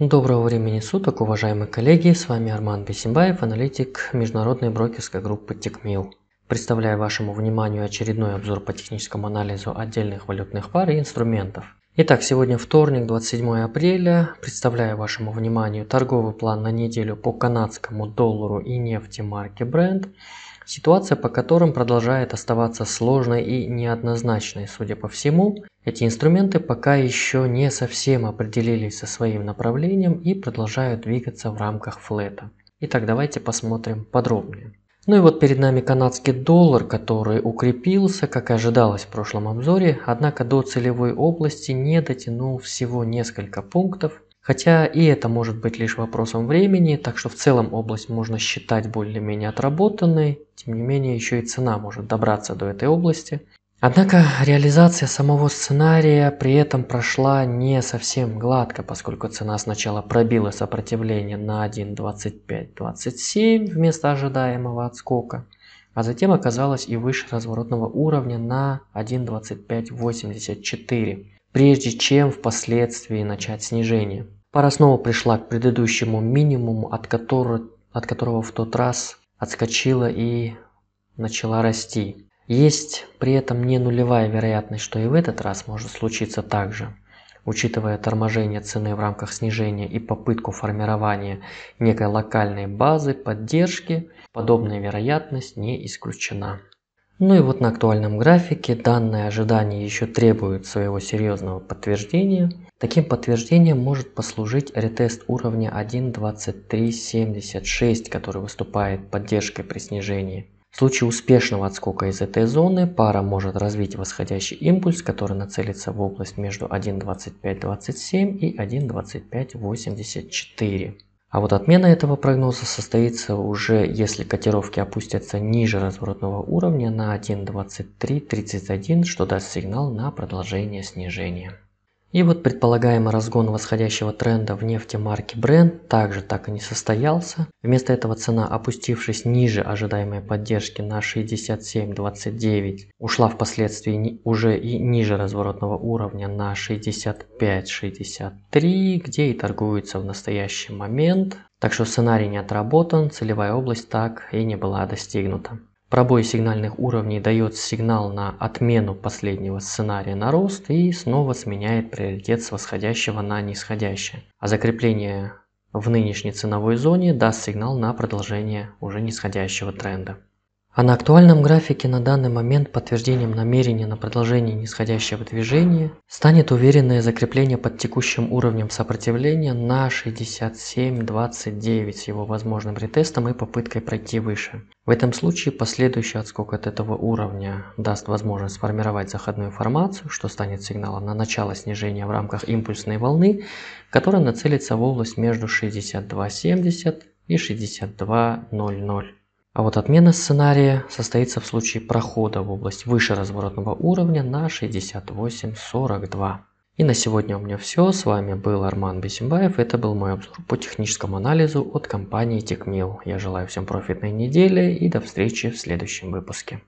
Доброго времени суток, уважаемые коллеги, с вами Арман Бесимбаев, аналитик международной брокерской группы Текмил. Представляю вашему вниманию очередной обзор по техническому анализу отдельных валютных пар и инструментов. Итак, сегодня вторник, 27 апреля. Представляю вашему вниманию торговый план на неделю по канадскому доллару и нефти марки Brent. Ситуация, по которым продолжает оставаться сложной и неоднозначной, судя по всему. Эти инструменты пока еще не совсем определились со своим направлением и продолжают двигаться в рамках флета. Итак, давайте посмотрим подробнее. Ну и вот перед нами канадский доллар, который укрепился, как и ожидалось в прошлом обзоре, однако до целевой области не дотянул всего несколько пунктов. Хотя и это может быть лишь вопросом времени, так что в целом область можно считать более-менее отработанной, тем не менее еще и цена может добраться до этой области. Однако реализация самого сценария при этом прошла не совсем гладко, поскольку цена сначала пробила сопротивление на 1.2527 вместо ожидаемого отскока, а затем оказалась и выше разворотного уровня на 1.2584, прежде чем впоследствии начать снижение. Пара снова пришла к предыдущему минимуму, от которого, от которого в тот раз отскочила и начала расти. Есть при этом не нулевая вероятность, что и в этот раз может случиться так же. Учитывая торможение цены в рамках снижения и попытку формирования некой локальной базы поддержки, подобная вероятность не исключена. Ну и вот на актуальном графике данное ожидание еще требует своего серьезного подтверждения. Таким подтверждением может послужить ретест уровня 1.2376, который выступает поддержкой при снижении. В случае успешного отскока из этой зоны пара может развить восходящий импульс, который нацелится в область между 1.2527 и 1.2584. А вот отмена этого прогноза состоится уже, если котировки опустятся ниже разворотного уровня на 1.2331, что даст сигнал на продолжение снижения. И вот предполагаемый разгон восходящего тренда в нефти марки Brent также так и не состоялся. Вместо этого цена, опустившись ниже ожидаемой поддержки на 67.29, ушла впоследствии уже и ниже разворотного уровня на 65.63, где и торгуется в настоящий момент. Так что сценарий не отработан, целевая область так и не была достигнута. Пробой сигнальных уровней дает сигнал на отмену последнего сценария на рост и снова сменяет приоритет с восходящего на нисходящее. А закрепление в нынешней ценовой зоне даст сигнал на продолжение уже нисходящего тренда. А на актуальном графике на данный момент подтверждением намерения на продолжение нисходящего движения станет уверенное закрепление под текущим уровнем сопротивления на 67.29 с его возможным ретестом и попыткой пройти выше. В этом случае последующий отскок от этого уровня даст возможность сформировать заходную формацию, что станет сигналом на начало снижения в рамках импульсной волны, которая нацелится в область между 62.70 и 62.00. А вот отмена сценария состоится в случае прохода в область выше разворотного уровня на 68.42. И на сегодня у меня все. С вами был Арман Бесимбаев. Это был мой обзор по техническому анализу от компании TechMill. Я желаю всем профитной недели и до встречи в следующем выпуске.